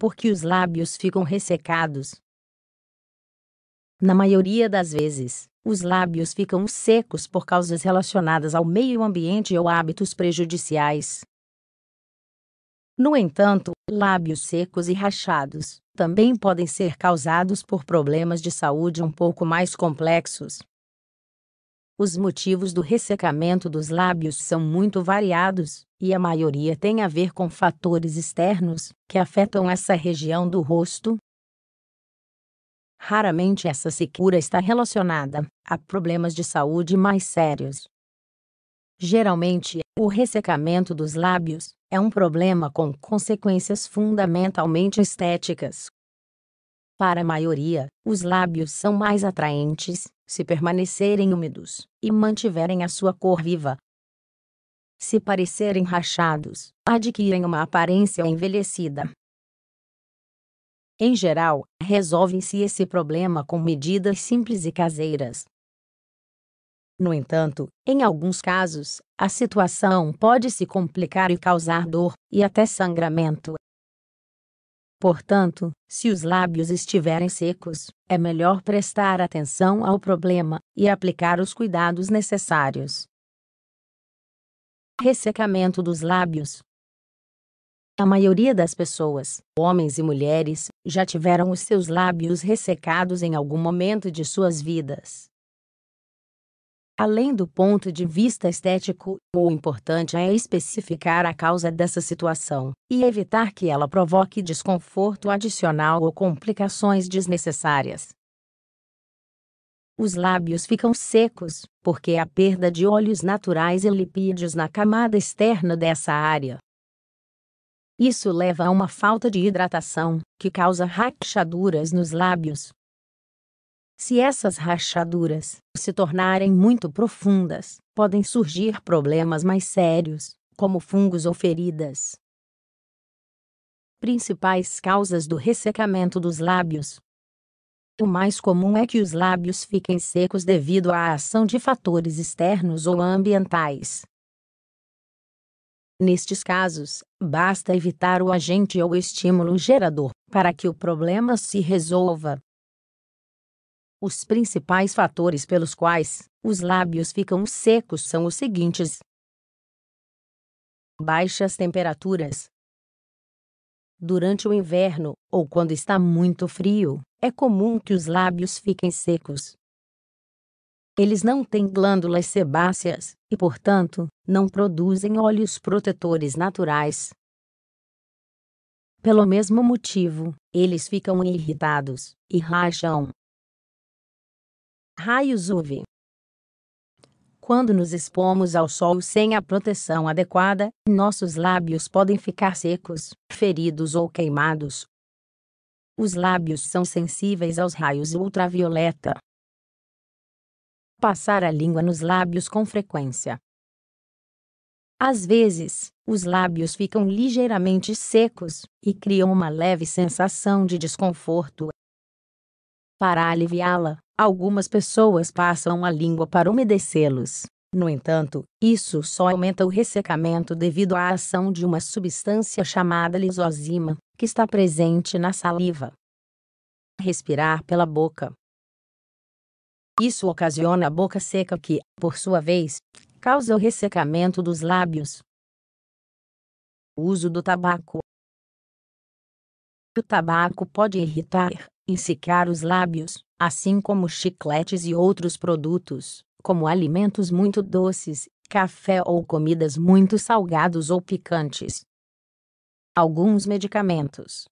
porque os lábios ficam ressecados. Na maioria das vezes, os lábios ficam secos por causas relacionadas ao meio ambiente ou hábitos prejudiciais. No entanto, lábios secos e rachados também podem ser causados por problemas de saúde um pouco mais complexos. Os motivos do ressecamento dos lábios são muito variados, e a maioria tem a ver com fatores externos que afetam essa região do rosto. Raramente essa secura está relacionada a problemas de saúde mais sérios. Geralmente, o ressecamento dos lábios é um problema com consequências fundamentalmente estéticas, para a maioria, os lábios são mais atraentes se permanecerem úmidos e mantiverem a sua cor viva. Se parecerem rachados, adquirem uma aparência envelhecida. Em geral, resolve-se esse problema com medidas simples e caseiras. No entanto, em alguns casos, a situação pode se complicar e causar dor, e até sangramento, Portanto, se os lábios estiverem secos, é melhor prestar atenção ao problema e aplicar os cuidados necessários. Ressecamento dos lábios. A maioria das pessoas, homens e mulheres, já tiveram os seus lábios ressecados em algum momento de suas vidas. Além do ponto de vista estético, o importante é especificar a causa dessa situação e evitar que ela provoque desconforto adicional ou complicações desnecessárias. Os lábios ficam secos, porque a perda de óleos naturais e lipídios na camada externa dessa área. Isso leva a uma falta de hidratação, que causa rachaduras nos lábios, se essas rachaduras se tornarem muito profundas, podem surgir problemas mais sérios, como fungos ou feridas. Principais causas do ressecamento dos lábios. O mais comum é que os lábios fiquem secos devido à ação de fatores externos ou ambientais. Nestes casos, basta evitar o agente ou estímulo gerador para que o problema se resolva. Os principais fatores pelos quais os lábios ficam secos são os seguintes: baixas temperaturas. Durante o inverno, ou quando está muito frio, é comum que os lábios fiquem secos. Eles não têm glândulas sebáceas e, portanto, não produzem óleos protetores naturais. Pelo mesmo motivo, eles ficam irritados e racham Raios UV. Quando nos expomos ao sol sem a proteção adequada, nossos lábios podem ficar secos, feridos ou queimados. Os lábios são sensíveis aos raios ultravioleta. Passar a língua nos lábios com frequência. Às vezes, os lábios ficam ligeiramente secos e criam uma leve sensação de desconforto. Para aliviá-la, Algumas pessoas passam a língua para umedecê-los. No entanto, isso só aumenta o ressecamento devido à ação de uma substância chamada lisozima, que está presente na saliva. Respirar pela boca. Isso ocasiona a boca seca que, por sua vez, causa o ressecamento dos lábios. O uso do tabaco. O tabaco pode irritar, ensecar os lábios, assim como chicletes e outros produtos, como alimentos muito doces, café ou comidas muito salgados ou picantes. Alguns medicamentos.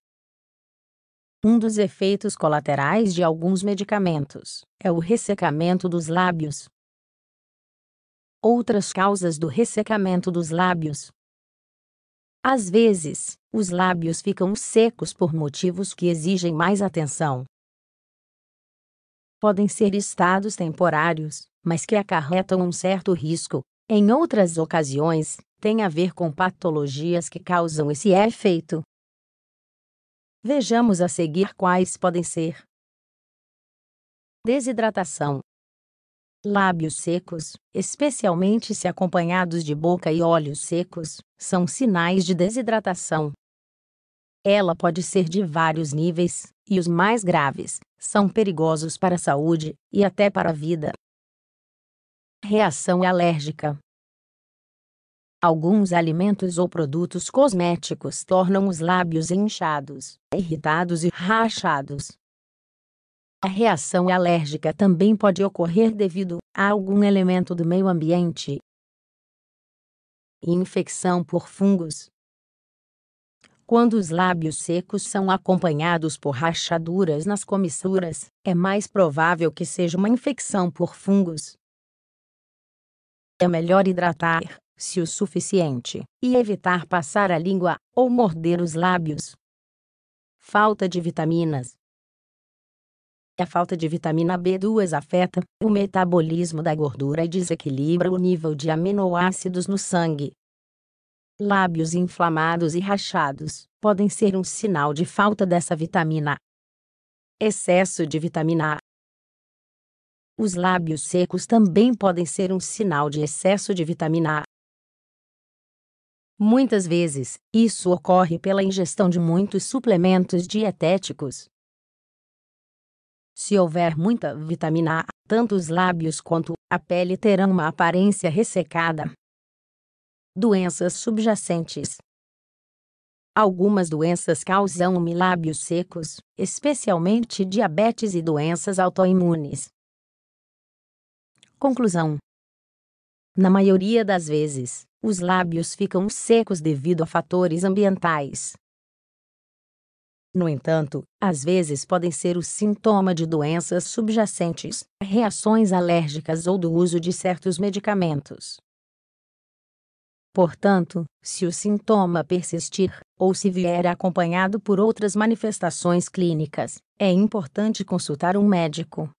Um dos efeitos colaterais de alguns medicamentos é o ressecamento dos lábios. Outras causas do ressecamento dos lábios. Às vezes, os lábios ficam secos por motivos que exigem mais atenção, podem ser estados temporários, mas que acarretam um certo risco, em outras ocasiões, tem a ver com patologias que causam esse efeito. Vejamos a seguir quais podem ser: desidratação, lábios secos, especialmente se acompanhados de boca e olhos secos, são sinais de desidratação. Ela pode ser de vários níveis, e os mais graves são perigosos para a saúde e até para a vida. Reação alérgica: Alguns alimentos ou produtos cosméticos tornam os lábios inchados, irritados e rachados. A reação alérgica também pode ocorrer devido a algum elemento do meio ambiente. Infecção por fungos. Quando os lábios secos são acompanhados por rachaduras nas comissuras, é mais provável que seja uma infecção por fungos. É melhor hidratar, se o suficiente, e evitar passar a língua ou morder os lábios. Falta de vitaminas. A falta de vitamina B2 afeta o metabolismo da gordura e desequilibra o nível de aminoácidos no sangue. Lábios inflamados e rachados podem ser um sinal de falta dessa vitamina. Excesso de vitamina A. Os lábios secos também podem ser um sinal de excesso de vitamina A. Muitas vezes, isso ocorre pela ingestão de muitos suplementos dietéticos. Se houver muita vitamina A, tanto os lábios quanto a pele terão uma aparência ressecada. Doenças subjacentes. Algumas doenças causam milábios lábios secos, especialmente diabetes e doenças autoimunes. Conclusão: Na maioria das vezes, os lábios ficam secos devido a fatores ambientais. No entanto, às vezes podem ser o sintoma de doenças subjacentes, reações alérgicas ou do uso de certos medicamentos. Portanto, se o sintoma persistir, ou se vier acompanhado por outras manifestações clínicas, é importante consultar um médico.